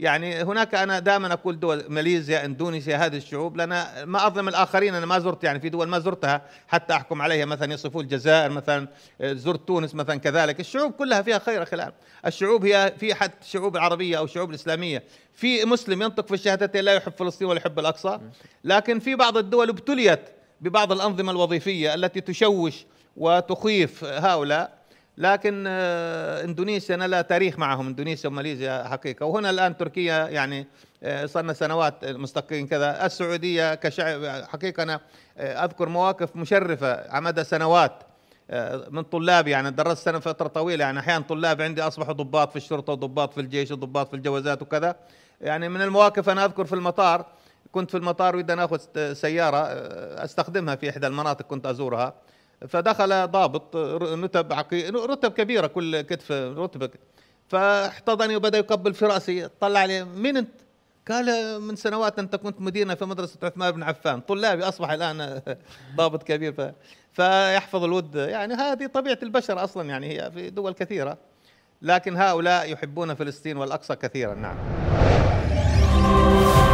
يعني هناك انا دائما اقول دول ماليزيا اندونيسيا هذه الشعوب لان ما اظلم الاخرين انا ما زرت يعني في دول ما زرتها حتى احكم عليها مثلا يصفون الجزائر مثلا آه، زرت تونس مثلا كذلك الشعوب كلها فيها خير اخي الشعوب هي في حد الشعوب العربيه او الشعوب الاسلاميه في مسلم ينطق في الشهادتين لا يحب فلسطين ولا يحب الاقصى لكن في بعض الدول ابتليت ببعض الانظمه الوظيفيه التي تشوش وتخيف هؤلاء لكن آه، اندونيسيا انا لا تاريخ معهم اندونيسيا وماليزيا حقيقه وهنا الان تركيا يعني آه، صرنا سنوات مستقلين كذا السعوديه كشعب حقيقه انا آه، اذكر مواقف مشرفه على مدى سنوات من طلاب يعني درست سنه فتره طويله يعني احيانا طلاب عندي اصبحوا ضباط في الشرطه وضباط في الجيش وضباط في الجوازات وكذا يعني من المواقف انا اذكر في المطار كنت في المطار وإذا ناخذ سياره استخدمها في احدى المناطق كنت ازورها فدخل ضابط رتب عقي رتب كبيره كل كتف رتبه فاحتضني وبدا يقبل في راسي طلع لي مين انت؟ قال من سنوات انت كنت مديرنا في مدرسه عثمان بن عفان طلابي اصبح الان ضابط كبير ف... فيحفظ الود يعني هذه طبيعه البشر اصلا يعني هي في دول كثيره لكن هؤلاء يحبون فلسطين والاقصى كثيرا نعم